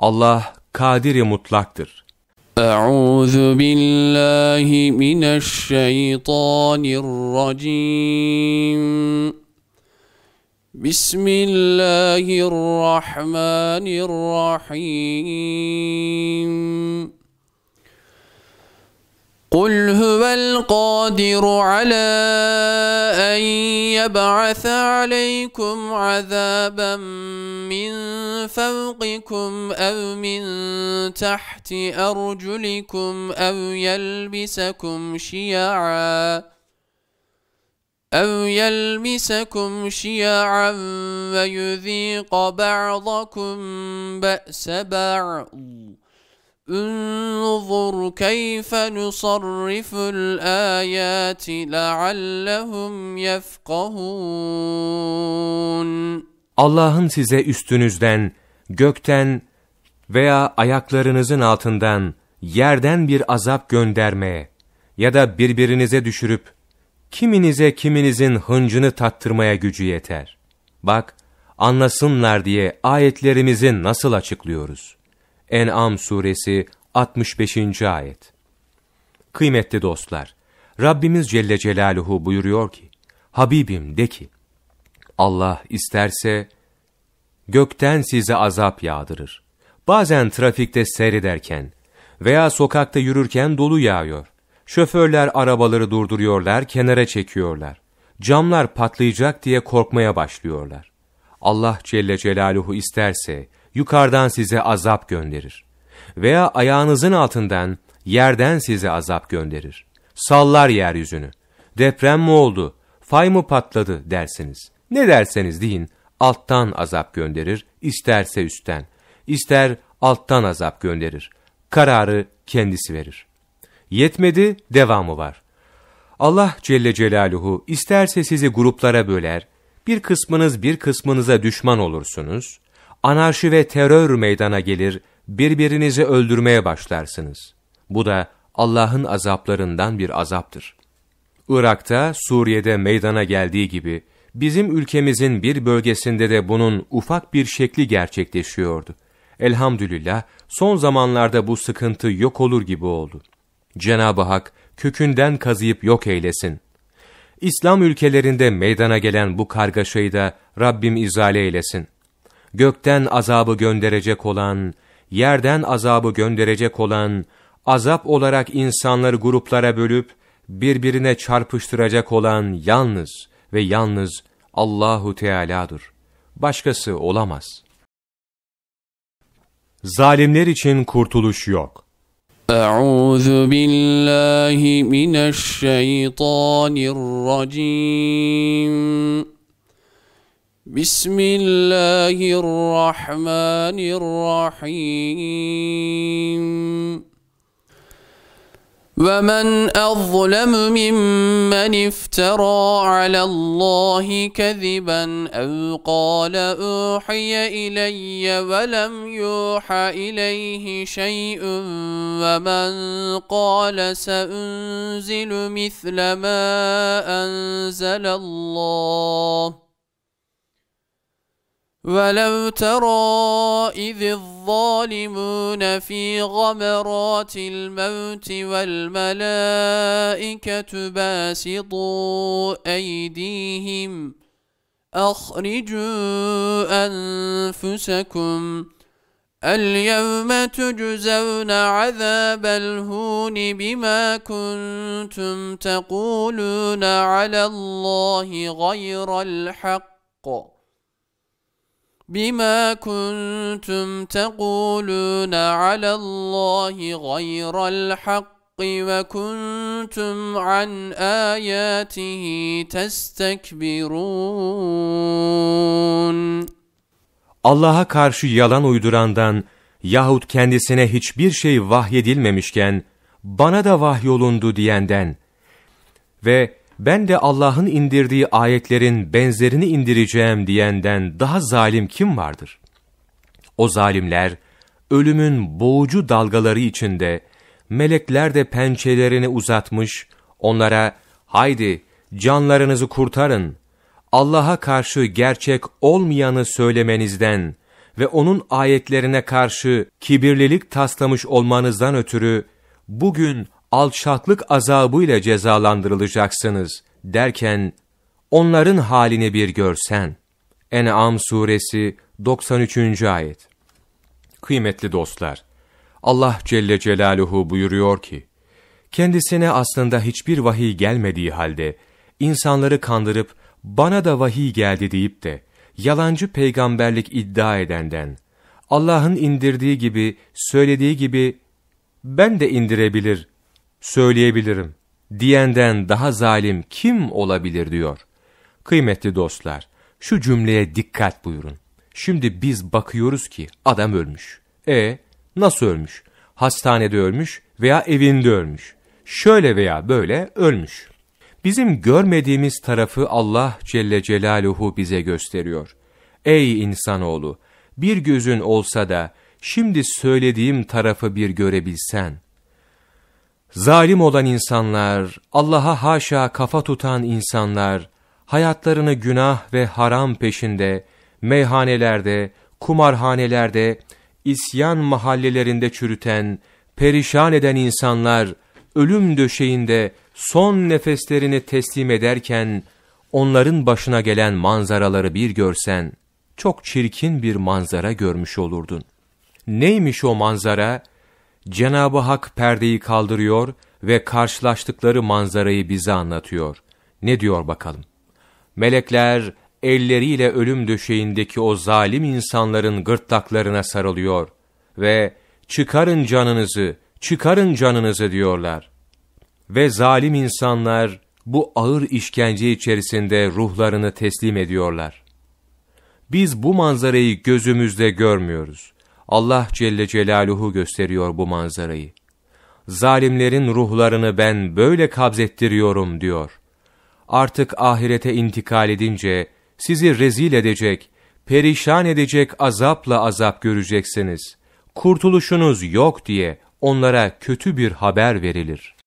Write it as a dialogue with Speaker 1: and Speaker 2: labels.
Speaker 1: Allah kadiri mutlaktır. Euzu billahi mineşşeytanirracim. Bismillahirrahmanirrahim. قل هو القادر على أن يبعث عليكم عذابا من فوقكم أو من تحت أرجلكم أو يلبسكم شيعا أو يلبسكم شيعا ويذيق بعضكم بأس بعض انظر كيف نصرف الآيات لعلهم يفقهون
Speaker 2: Allah'ın size üstünüzden, gökten veya ayaklarınızın altından, yerden bir azap göndermeye ya da birbirinize düşürüp, kiminize kiminizin hıncını tattırmaya gücü yeter. Bak, anlasınlar diye ayetlerimizi nasıl açıklıyoruz.'' En'am suresi 65. ayet. Kıymetli dostlar, Rabbimiz Celle Celaluhu buyuruyor ki, Habibim de ki, Allah isterse gökten size azap yağdırır. Bazen trafikte seyrederken veya sokakta yürürken dolu yağıyor. Şoförler arabaları durduruyorlar, kenara çekiyorlar. Camlar patlayacak diye korkmaya başlıyorlar. Allah Celle Celaluhu isterse yukarıdan size azap gönderir. Veya ayağınızın altından, yerden size azap gönderir. Sallar yeryüzünü. Deprem mi oldu, fay mı patladı dersiniz. Ne derseniz deyin, alttan azap gönderir, isterse üstten, ister alttan azap gönderir. Kararı kendisi verir. Yetmedi, devamı var. Allah Celle Celaluhu isterse sizi gruplara böler, bir kısmınız bir kısmınıza düşman olursunuz, anarşi ve terör meydana gelir, birbirinizi öldürmeye başlarsınız. Bu da Allah'ın azaplarından bir azaptır. Irak'ta, Suriye'de meydana geldiği gibi, bizim ülkemizin bir bölgesinde de bunun ufak bir şekli gerçekleşiyordu. Elhamdülillah son zamanlarda bu sıkıntı yok olur gibi oldu. Cenab-ı Hak kökünden kazıyıp yok eylesin. İslam ülkelerinde meydana gelen bu kargaşayı da Rabbim izale eylesin gökten azabı gönderecek olan, yerden azabı gönderecek olan, azap olarak insanları gruplara bölüp, birbirine çarpıştıracak olan yalnız ve yalnız Allahu Teala'dır. Başkası olamaz. Zalimler için kurtuluş yok. Euzu
Speaker 1: billahi mineşşeytanirracim. بسم الله الرحمن الرحيم ومن أظلم ممن افترى على الله كذبا أو قال أوحي إلي ولم يوحى إليه شيء ومن قال سأنزل مثل ما أنزل الله ولو ترى إذ الظالمون في غمرات الموت والملائكة باسطوا أيديهم أخرجوا أنفسكم اليوم تجزون عذاب الهون بما كنتم تقولون على الله غير الحق بما كنتم تقولون على الله غير الحق وكنتم عن آياته تستكبرون
Speaker 2: Allah'a karşı yalan uydurandan yahut kendisine hiçbir şey vahyedilmemişken bana da vahyolundu diyenden ve ben de Allah'ın indirdiği ayetlerin benzerini indireceğim diyenden daha zalim kim vardır? O zalimler, ölümün boğucu dalgaları içinde, melekler de pençelerini uzatmış, onlara, haydi canlarınızı kurtarın, Allah'a karşı gerçek olmayanı söylemenizden ve onun ayetlerine karşı kibirlilik taslamış olmanızdan ötürü, bugün alçaklık azabıyla cezalandırılacaksınız derken onların halini bir görsen. En'am suresi 93. ayet. Kıymetli dostlar, Allah Celle Celaluhu buyuruyor ki, kendisine aslında hiçbir vahiy gelmediği halde, insanları kandırıp bana da vahiy geldi deyip de, yalancı peygamberlik iddia edenden, Allah'ın indirdiği gibi, söylediği gibi, ben de indirebilir söyleyebilirim diyenden daha zalim kim olabilir diyor. Kıymetli dostlar şu cümleye dikkat buyurun. Şimdi biz bakıyoruz ki adam ölmüş. E nasıl ölmüş? Hastanede ölmüş veya evinde ölmüş. Şöyle veya böyle ölmüş. Bizim görmediğimiz tarafı Allah Celle Celaluhu bize gösteriyor. Ey insanoğlu! Bir gözün olsa da şimdi söylediğim tarafı bir görebilsen.'' Zalim olan insanlar, Allah'a haşa kafa tutan insanlar, hayatlarını günah ve haram peşinde, meyhanelerde, kumarhanelerde, isyan mahallelerinde çürüten, perişan eden insanlar, ölüm döşeğinde son nefeslerini teslim ederken, onların başına gelen manzaraları bir görsen, çok çirkin bir manzara görmüş olurdun. Neymiş o manzara? Cenabı Hak perdeyi kaldırıyor ve karşılaştıkları manzarayı bize anlatıyor. Ne diyor bakalım? Melekler elleriyle ölüm döşeğindeki o zalim insanların gırtlaklarına sarılıyor ve çıkarın canınızı, çıkarın canınızı diyorlar. Ve zalim insanlar bu ağır işkence içerisinde ruhlarını teslim ediyorlar. Biz bu manzarayı gözümüzde görmüyoruz. Allah Celle Celaluhu gösteriyor bu manzarayı. Zalimlerin ruhlarını ben böyle kabzettiriyorum diyor. Artık ahirete intikal edince sizi rezil edecek, perişan edecek azapla azap göreceksiniz. Kurtuluşunuz yok diye onlara kötü bir haber verilir.''